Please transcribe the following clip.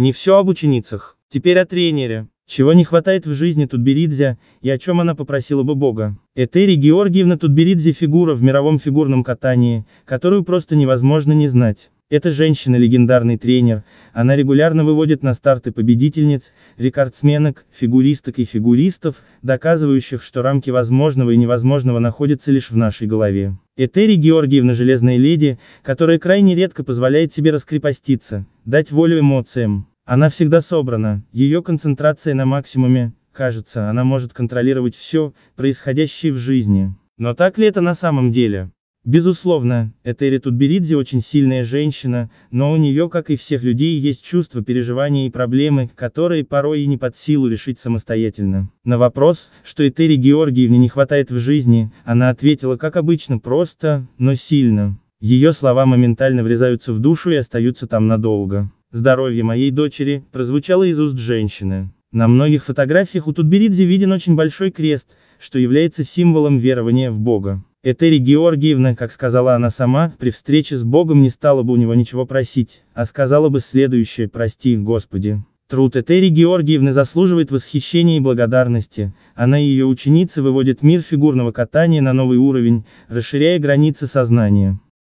Не все об ученицах. Теперь о тренере. Чего не хватает в жизни Тутберидзе, и о чем она попросила бы Бога. Этери Георгиевна Тутберидзе фигура в мировом фигурном катании, которую просто невозможно не знать. Эта женщина легендарный тренер, она регулярно выводит на старты победительниц, рекордсменок, фигуристок и фигуристов, доказывающих, что рамки возможного и невозможного находятся лишь в нашей голове. Этери Георгиевна Железная Леди, которая крайне редко позволяет себе раскрепоститься, дать волю эмоциям. Она всегда собрана, ее концентрация на максимуме, кажется, она может контролировать все, происходящее в жизни. Но так ли это на самом деле? Безусловно, Этери Тутберидзе очень сильная женщина, но у нее, как и всех людей, есть чувства переживания и проблемы, которые порой и не под силу решить самостоятельно. На вопрос, что Этери Георгиевне не хватает в жизни, она ответила, как обычно, просто, но сильно. Ее слова моментально врезаются в душу и остаются там надолго. Здоровье моей дочери, прозвучало из уст женщины. На многих фотографиях у Тутберидзе виден очень большой крест, что является символом верования в Бога. Этери Георгиевна, как сказала она сама, при встрече с Богом не стала бы у него ничего просить, а сказала бы следующее «Прости, Господи». Труд Этери Георгиевны заслуживает восхищения и благодарности, она и ее ученицы выводят мир фигурного катания на новый уровень, расширяя границы сознания.